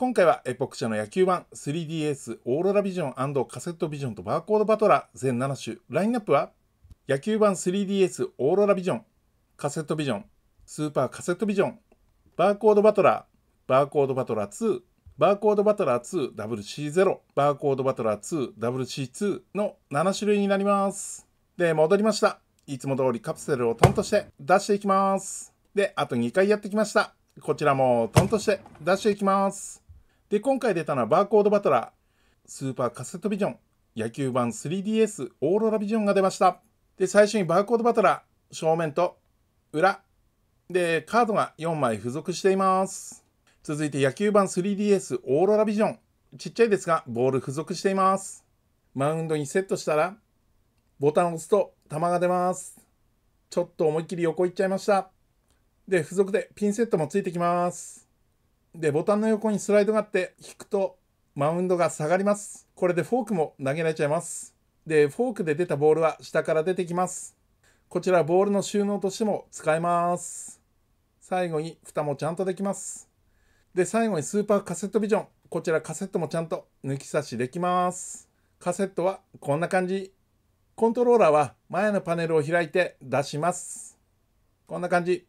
今回はエポック社の野球版 3DS オーロラビジョンカセットビジョンとバーコードバトラー全7種ラインナップは野球版 3DS オーロラビジョンカセットビジョンスーパーカセットビジョンバーコードバトラーバーコードバトラー2バーコードバトラー 2WC0 バーコードバトラー 2WC2 の7種類になりますで戻りましたいつも通りカプセルをトンとして出していきますであと2回やってきましたこちらもトンとして出していきますで、今回出たのはバーコードバトラー、スーパーカセットビジョン、野球版 3DS オーロラビジョンが出ました。で、最初にバーコードバトラー、正面と裏。で、カードが4枚付属しています。続いて野球版 3DS オーロラビジョン。ちっちゃいですが、ボール付属しています。マウンドにセットしたら、ボタンを押すと球が出ます。ちょっと思いっきり横行っちゃいました。で、付属でピンセットもついてきます。でボタンの横にスライドがあって引くとマウンドが下がりますこれでフォークも投げられちゃいますでフォークで出たボールは下から出てきますこちらボールの収納としても使えます最後に蓋もちゃんとできますで最後にスーパーカセットビジョンこちらカセットもちゃんと抜き差しできますカセットはこんな感じコントローラーは前のパネルを開いて出しますこんな感じ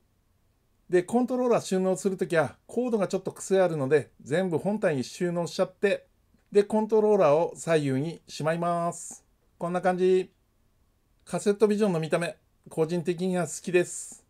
でコントローラー収納するときはコードがちょっと癖あるので全部本体に収納しちゃってでコントローラーを左右にしまいますこんな感じカセットビジョンの見た目個人的には好きです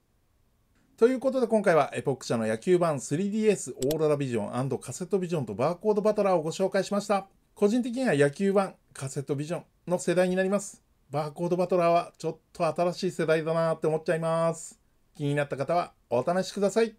ということで今回はエポック社の野球版 3DS オーロラビジョンカセットビジョンとバーコードバトラーをご紹介しました個人的には野球版カセットビジョンの世代になりますバーコードバトラーはちょっと新しい世代だなって思っちゃいます気になった方はお試しください。